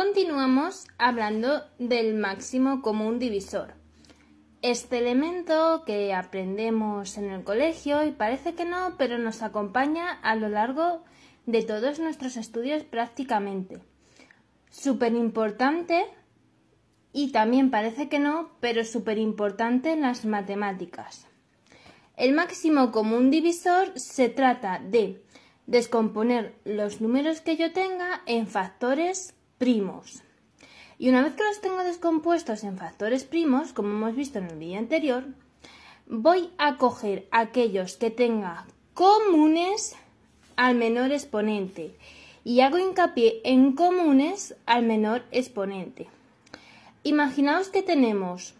Continuamos hablando del máximo común divisor. Este elemento que aprendemos en el colegio y parece que no, pero nos acompaña a lo largo de todos nuestros estudios prácticamente. Súper importante y también parece que no, pero súper importante en las matemáticas. El máximo común divisor se trata de descomponer los números que yo tenga en factores primos. Y una vez que los tengo descompuestos en factores primos, como hemos visto en el vídeo anterior, voy a coger aquellos que tenga comunes al menor exponente y hago hincapié en comunes al menor exponente. Imaginaos que tenemos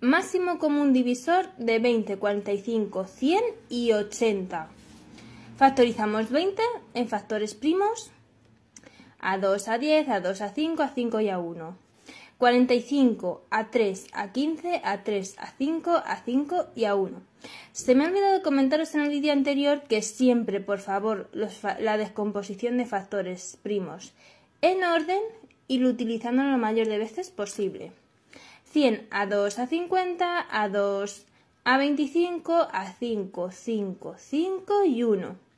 máximo común divisor de 20, 45, 100 y 80. Factorizamos 20 en factores primos a 2 a 10, a 2 a 5, a 5 y a 1. 45 a 3 a 15, a 3 a 5, a 5 y a 1. Se me ha olvidado comentaros en el vídeo anterior que siempre, por favor, la descomposición de factores primos en orden y lo utilizando lo mayor de veces posible. 100 a 2 a 50, a 2 a 25, a 5, 5, 5 y 1.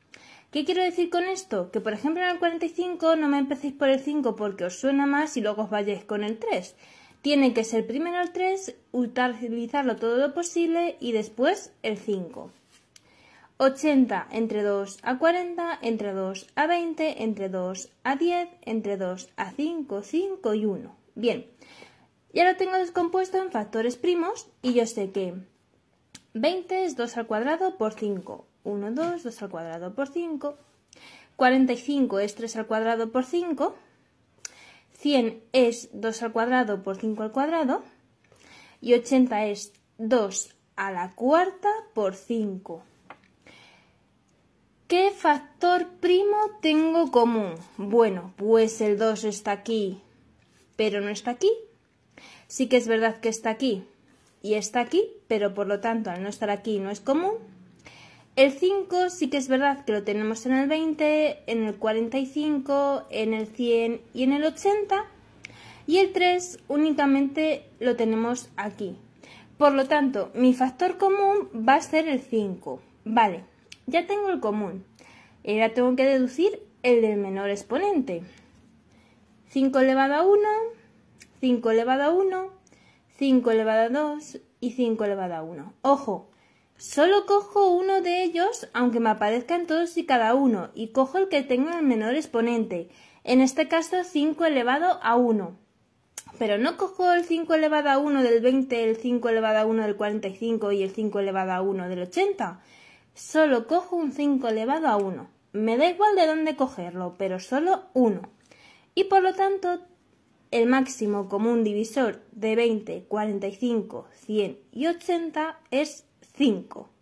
¿Qué quiero decir con esto? Que por ejemplo en el 45 no me empecéis por el 5 porque os suena más y luego os vayáis con el 3. Tiene que ser primero el 3, utilizarlo todo lo posible y después el 5. 80 entre 2 a 40, entre 2 a 20, entre 2 a 10, entre 2 a 5, 5 y 1. Bien, ya lo tengo descompuesto en factores primos y yo sé que 20 es 2 al cuadrado por 5, 1, 2, 2 al cuadrado por 5, 45 es 3 al cuadrado por 5, 100 es 2 al cuadrado por 5 al cuadrado y 80 es 2 a la cuarta por 5. ¿Qué factor primo tengo común? Bueno, pues el 2 está aquí, pero no está aquí. Sí que es verdad que está aquí y está aquí, pero por lo tanto al no estar aquí no es común. El 5 sí que es verdad que lo tenemos en el 20, en el 45, en el 100 y en el 80. Y el 3 únicamente lo tenemos aquí. Por lo tanto, mi factor común va a ser el 5. Vale, ya tengo el común. Ahora tengo que deducir el del menor exponente. 5 elevado a 1, 5 elevado a 1, 5 elevado a 2 y 5 elevado a 1. Ojo, Solo cojo uno de ellos, aunque me aparezcan todos y cada uno, y cojo el que tenga el menor exponente, en este caso 5 elevado a 1. Pero no cojo el 5 elevado a 1 del 20, el 5 elevado a 1 del 45 y el 5 elevado a 1 del 80. Solo cojo un 5 elevado a 1. Me da igual de dónde cogerlo, pero solo 1. Y por lo tanto, el máximo común divisor de 20, 45, 100 y 80 es 5.